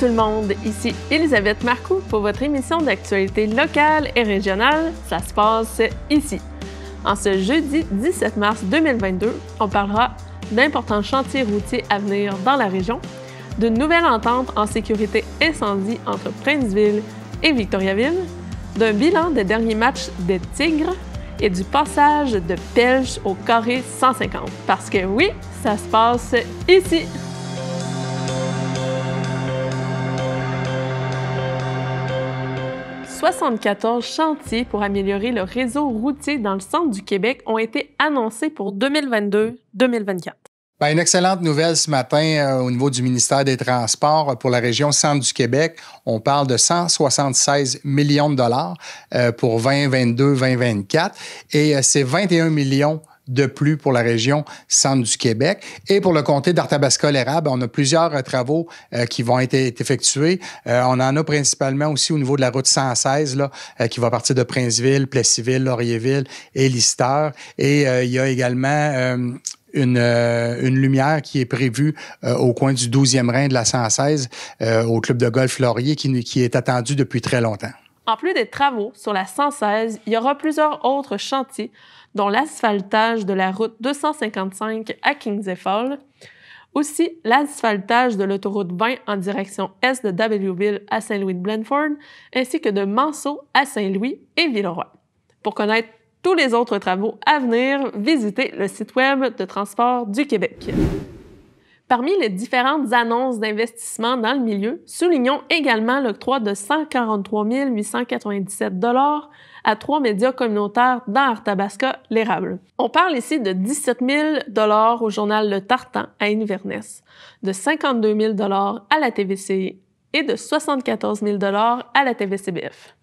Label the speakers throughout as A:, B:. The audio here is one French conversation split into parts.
A: tout le monde, ici Elisabeth Marcoux pour votre émission d'actualité locale et régionale. Ça se passe ici. En ce jeudi 17 mars 2022, on parlera d'importants chantiers routiers à venir dans la région, d'une nouvelle entente en sécurité incendie entre Princeville et Victoriaville, d'un bilan des derniers matchs des Tigres et du passage de Pelge au carré 150. Parce que oui, ça se passe ici. 74 chantiers pour améliorer le réseau routier dans le centre du Québec ont été annoncés pour 2022-2024.
B: Ben, une excellente nouvelle ce matin euh, au niveau du ministère des Transports euh, pour la région Centre du Québec. On parle de 176 millions de dollars euh, pour 2022-2024 et c'est 21 millions de plus pour la région centre du Québec. Et pour le comté d'Arthabasca-Lérable, on a plusieurs euh, travaux euh, qui vont être, effectués. Euh, on en a principalement aussi au niveau de la route 116, là, qui va partir de Princeville, Plessisville, Laurierville et Lister. Et il y a également une, une, lumière qui est prévue au coin du 12e rein de la 116 au club de golf Laurier qui, qui est attendu depuis très longtemps.
A: En plus des travaux sur la 116, il y aura plusieurs autres chantiers, dont l'asphaltage de la route 255 à Kings Fall, aussi l'asphaltage de l'autoroute 20 en direction est de Wville à Saint-Louis-de-Blenford, ainsi que de Manceau à Saint-Louis et Villeroy. Pour connaître tous les autres travaux à venir, visitez le site web de Transport du Québec. Parmi les différentes annonces d'investissement dans le milieu, soulignons également l'octroi de 143 897 dollars à trois médias communautaires dans Arthabasca, l'érable. On parle ici de 17 000 dollars au journal Le Tartan à Inverness, de 52 000 dollars à la TVC et de 74 000 dollars à la TVCBF.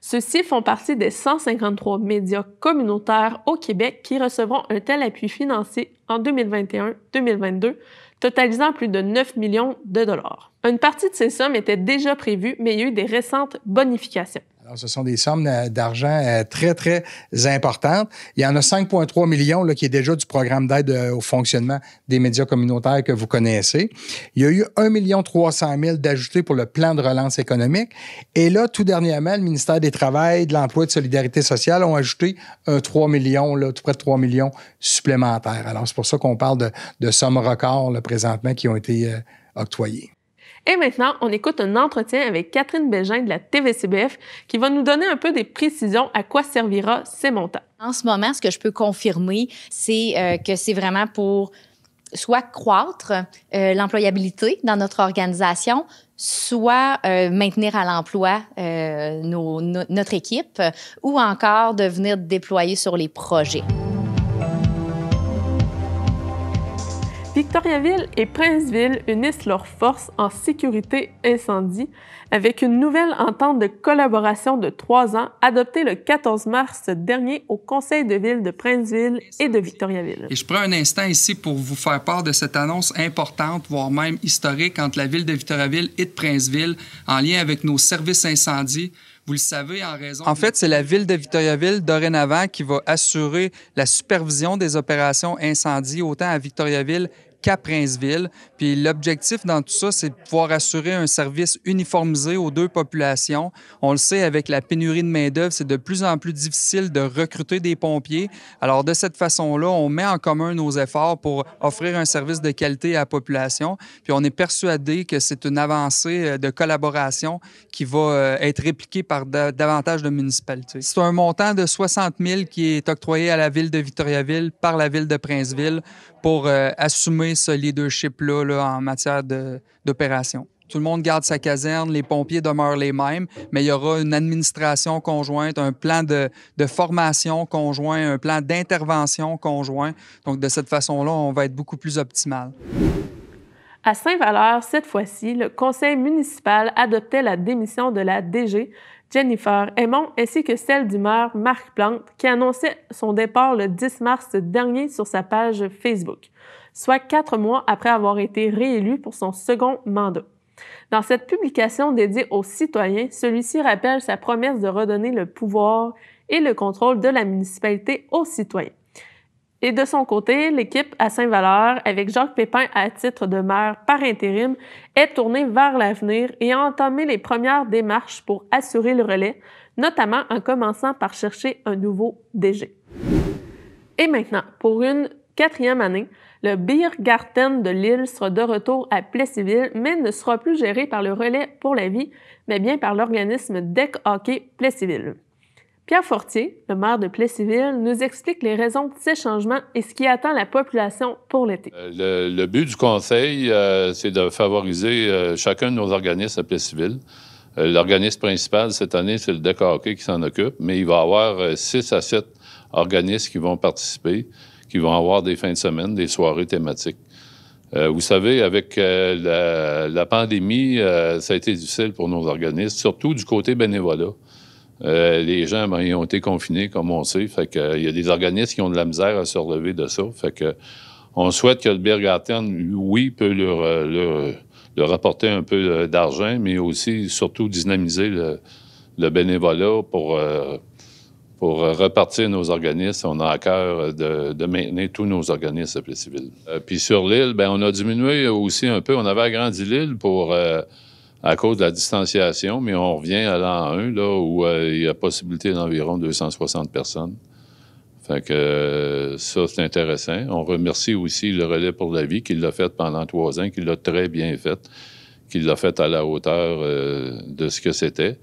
A: Ceux-ci font partie des 153 médias communautaires au Québec qui recevront un tel appui financier en 2021-2022 totalisant plus de 9 millions de dollars. Une partie de ces sommes était déjà prévue, mais il y a eu des récentes bonifications
B: ce sont des sommes euh, d'argent euh, très, très importantes. Il y en a 5,3 millions là, qui est déjà du programme d'aide euh, au fonctionnement des médias communautaires que vous connaissez. Il y a eu 1,3 million d'ajoutés pour le plan de relance économique. Et là, tout dernièrement, le ministère des Travails, de l'Emploi et de Solidarité sociale ont ajouté un 3 millions, là, tout près de 3 millions supplémentaires. Alors, c'est pour ça qu'on parle de, sommes records là, présentement qui ont été octroyées.
A: Et maintenant, on écoute un entretien avec Catherine Bégin de la TVCBF qui va nous donner un peu des précisions à quoi servira ces montants. En
C: ce moment, ce que je peux confirmer, c'est euh, que c'est vraiment pour soit croître euh, l'employabilité dans notre organisation, soit euh, maintenir à l'emploi notre équipe ou encore de venir déployer
A: sur les projets. Victoriaville et Princeville unissent leurs forces en sécurité incendie avec une nouvelle entente de collaboration de trois ans adoptée le 14 mars dernier au Conseil de ville de Princeville et de Victoriaville.
C: Et je prends un instant ici pour vous faire part de cette annonce importante, voire même historique, entre la ville de Victoriaville et de Princeville en lien avec nos services incendies. Vous le savez, en raison. En fait, c'est la ville de Victoriaville dorénavant qui va assurer la supervision des opérations incendies autant à Victoriaville qu'à Princeville. Puis l'objectif dans tout ça, c'est de pouvoir assurer un service uniformisé aux deux populations. On le sait, avec la pénurie de main-d'œuvre, c'est de plus en plus difficile de recruter des pompiers. Alors, de cette façon-là, on met en commun nos efforts pour offrir un service de qualité à la population. Puis on est persuadé que c'est une avancée euh, de collaboration qui va euh, être répliquée par davantage de municipalités. C'est un montant de 60 000 qui est octroyé à la ville de Victoriaville par la ville de Princeville pour euh, assumer ce leadership-là en matière d'opération. Tout le monde garde sa caserne, les pompiers demeurent les mêmes, mais il y aura une administration conjointe, un plan de, formation conjoint, un plan d'intervention conjoint. Donc, de cette façon-là, on va être beaucoup plus optimal.
A: À Saint-Valeur, cette fois-ci, le conseil municipal adoptait la démission de la DG Jennifer Aymon ainsi que celle du maire Marc Plante qui annonçait son départ le 10 mars dernier sur sa page Facebook, soit quatre mois après avoir été réélu pour son second mandat. Dans cette publication dédiée aux citoyens, celui-ci rappelle sa promesse de redonner le pouvoir et le contrôle de la municipalité aux citoyens. Et de son côté, l'équipe à Saint-Valeur, avec Jacques Pépin à titre de maire par intérim, est tournée vers l'avenir et a entamé les premières démarches pour assurer le relais, notamment en commençant par chercher un nouveau DG. Et maintenant, pour une quatrième année, le Garten de Lille sera de retour à Plessisville, mais ne sera plus géré par le relais pour la vie, mais bien par l'organisme deck Hockey Plessisville. Pierre Fortier, le maire de Plessisville, nous explique les raisons de ces changements et ce qui attend la population pour l'été.
D: Euh, le, but du conseil, euh, c'est de favoriser euh, chacun de nos organismes à Plessisville. L'organisme principal cette année, c'est le décorqué qui s'en occupe, mais il va y avoir six à sept organismes qui vont participer, qui vont avoir des fins de semaine, des soirées thématiques. vous savez, avec la, la, pandémie, ça a été difficile pour nos organismes, surtout du côté bénévolat. Euh, les gens, ben, ont été confinés, comme on sait. Fait que, il y a des organismes qui ont de la misère à se relever de ça. Fait que, on souhaite que le Birgarten, oui, peut euh, leur, leur, apporter un peu euh, d'argent, mais aussi, surtout, dynamiser le, bénévolat pour, pour repartir nos organismes. On a à cœur de, maintenir tous nos organismes plus puis sur l'île, ben, on a diminué aussi un peu. On avait agrandi l'île pour à cause de la distanciation, mais on revient à l'an 1, là, où euh, il y a possibilité d'environ 260 personnes. Fait que euh, ça, c'est intéressant. On remercie aussi le Relais pour la vie qui l'a fait pendant trois ans, qui l'a très bien fait, qui l'a fait à la hauteur euh, de ce que c'était.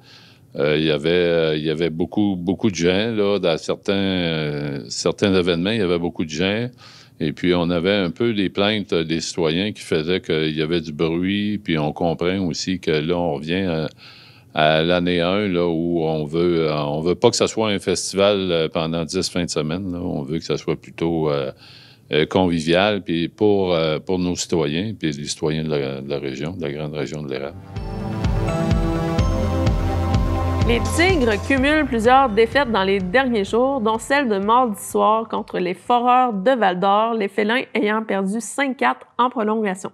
D: il y avait, il y avait beaucoup, beaucoup de gens, là, dans certains, certains événements, il y avait beaucoup de gens. Et puis, on avait un peu des plaintes euh, des citoyens qui faisaient qu'il y avait du bruit, puis on comprend aussi que là, on revient à, l'année 1, là, où on veut, euh, on veut pas que ça soit un festival euh, pendant 10 fins de semaine, on veut que ça soit plutôt convivial, puis pour, pour nos citoyens, puis les citoyens de la, région, de la grande région de l'érable.
A: Les Tigres cumulent plusieurs défaites dans les derniers jours, dont celle de mardi soir contre les Foreurs de Val-d'Or, les Félins ayant perdu 5-4 en prolongation.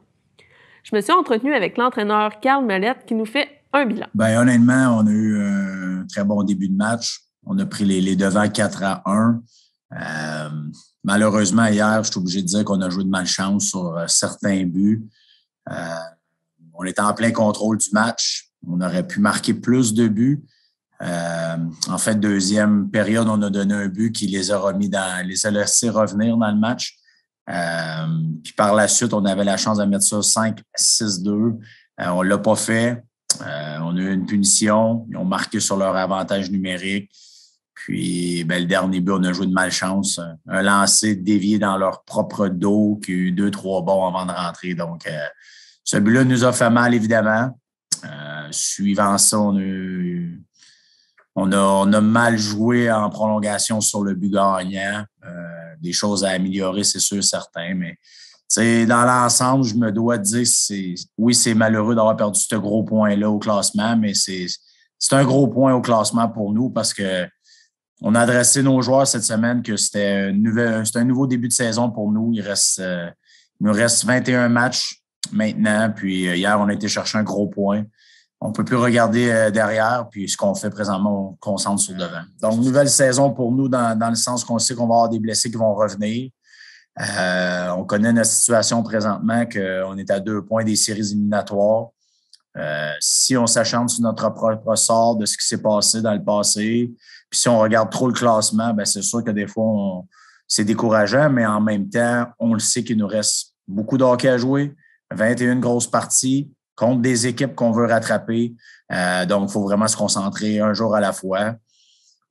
A: Je me suis entretenu avec l'entraîneur Karl Melette qui nous fait un bilan.
E: Bien, honnêtement, on a eu un très bon début de match. On a pris les, devants 4 à 1. Euh, malheureusement, hier, je suis obligé de dire qu'on a joué de malchance sur euh, certains buts. Euh, on était en plein contrôle du match. On aurait pu marquer plus de buts. Euh, en fait, deuxième période, on a donné un but qui les a remis dans, les a laissés revenir dans le match. Euh, puis par la suite, on avait la chance de mettre ça 5-6-2. Euh, on ne l'a pas fait. on a eu une punition. Ils ont marqué sur leur avantage numérique. Puis ben, le dernier but, on a joué de malchance. Un lancé dévié dans leur propre dos qui a eu deux, trois bons avant de rentrer. Donc, ce but-là nous a fait mal, évidemment. suivant ça, on a eu on a, mal joué en prolongation sur le but gagnant. Euh, des choses à améliorer, c'est sûr, certain, mais dans l'ensemble, je me dois dire oui, c'est malheureux d'avoir perdu ce gros point-là au classement, mais c'est un gros point au classement pour nous parce que on a adressé nos joueurs cette semaine que c'était un nouveau début de saison pour nous. Il, reste, euh, il nous reste 21 matchs maintenant. Puis euh, hier, on a été chercher un gros point on peut plus regarder euh, derrière, puis ce qu'on fait présentement, on concentre sur devant. Donc, nouvelle saison pour nous, dans, le sens qu'on sait qu'on va avoir des blessés qui vont revenir. Euh, on connaît notre situation présentement, qu'on est à deux points des séries éliminatoires. Euh, si on s'acharne sur notre propre sort de ce qui s'est passé dans le passé, puis si on regarde trop le classement, ben c'est sûr que des fois, c'est décourageant, mais en même temps, on le sait qu'il nous reste beaucoup de à jouer, 21 grosses parties contre des équipes qu'on veut rattraper. Euh, donc, il faut vraiment se concentrer un jour à la fois.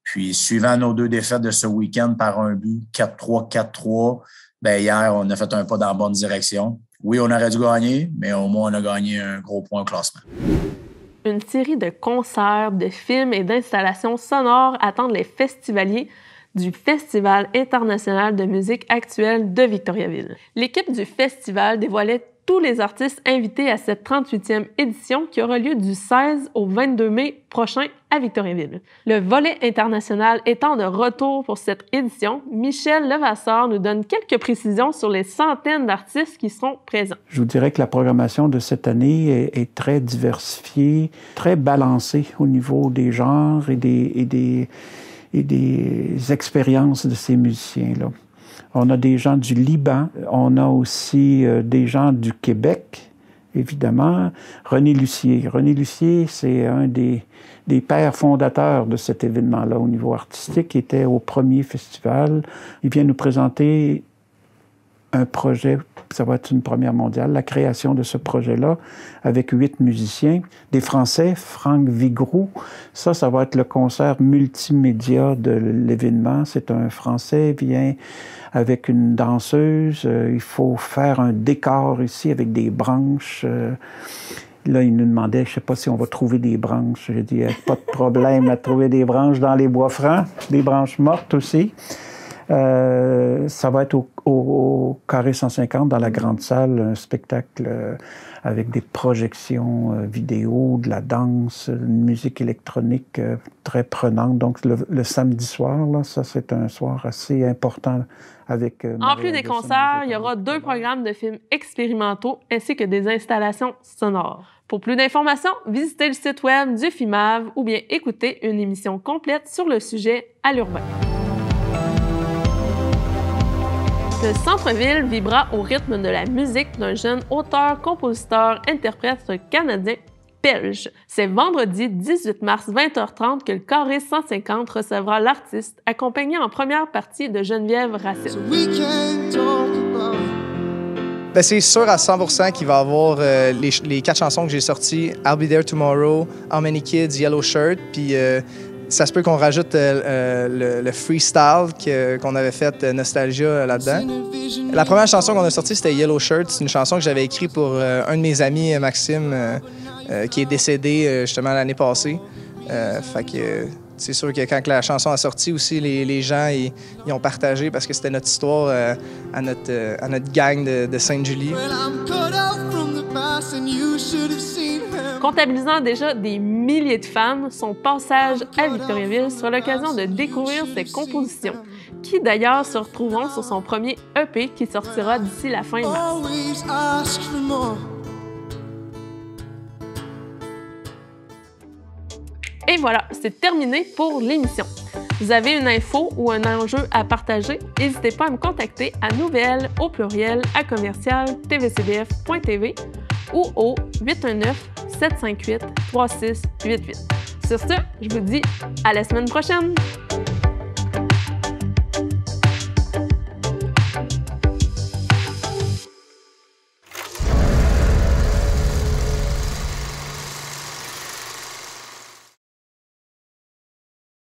E: Puis, suivant nos deux défaites de ce week-end par un but, 4-3, 4-3, ben hier, on a fait un pas dans la bonne direction. Oui, on aurait dû gagner, mais au moins, on a gagné un gros point au classement.
A: Une série de concerts, de films et d'installations sonores attendent les festivaliers du Festival international de musique actuelle de Victoriaville. L'équipe du festival dévoilait tous les artistes invités à cette 38e édition qui aura lieu du 16 au 22 mai prochain à Victoriaville. Le volet international étant de retour pour cette édition, Michel Levasseur nous donne quelques précisions sur les centaines d'artistes qui seront présents.
F: Je vous dirais que la programmation de cette année est, très diversifiée, très balancée au niveau des genres et des, et des expériences de ces musiciens-là. On a des gens du Liban. On a aussi euh, des gens du Québec, évidemment. René Lucier. René Lucier, c'est un des, des pères fondateurs de cet événement-là au niveau artistique, Il était au premier festival. Il vient nous présenter un projet, ça va être une première mondiale, la création de ce projet-là avec huit musiciens, des Français, Franck Vigroux, ça, ça va être le concert multimédia de l'événement. C'est un Français vient avec une danseuse, euh, il faut faire un décor ici avec des branches. Euh. Là, il nous demandait, je sais pas si on va trouver des branches. J'ai dit, euh, pas de problème à trouver des branches dans les bois francs, des branches mortes aussi. Euh, ça va être au, Carré 150, dans la grande salle, un spectacle euh, avec des projections euh, vidéo, de la danse, une musique électronique très prenante. Donc, le, samedi soir, là, ça, c'est un soir assez important avec... en plus des concerts,
A: il y aura deux programmes de films expérimentaux ainsi que des installations sonores. Pour plus d'informations, visitez le site web du FIMAV ou bien écoutez une émission complète sur le sujet à l'urbain. Le centre-ville vibra au rythme de la musique d'un jeune auteur, compositeur, interprète canadien belge. C'est vendredi 18 mars 20h30 que le Carré 150 recevra l'artiste, accompagné en première partie de Geneviève Racine.
B: Ben, c'est sûr à 100% qu'il va avoir euh, les, quatre chansons que j'ai sorties, I'll Be There Tomorrow, How Many Kids, Yellow Shirt, puis euh, ça se peut qu'on rajoute euh, euh, le, freestyle qu'on avait fait euh, Nostalgia là-dedans. La première chanson qu'on a sortie, c'était Yellow Shirt. C'est une chanson que j'avais écrite pour un de mes amis, Maxime, qui est décédé justement l'année passée. fait que c'est sûr que quand la chanson a sorti aussi, les, gens y ont partagé parce que c'était notre histoire à, notre, à notre gang de, de Sainte-Julie.
A: Comptabilisant déjà des milliers de fans, son passage à Victoriaville sera l'occasion de découvrir ses compositions, qui d'ailleurs se retrouveront sur son premier EP qui sortira d'ici la fin mars. Et voilà, c'est terminé pour l'émission. Vous avez une info ou un enjeu à partager, n'hésitez pas à me contacter à nouvelles, au pluriel à commercial tvcbf.tv ou au 819-758-3688. Sur ce, je vous dis à la semaine prochaine!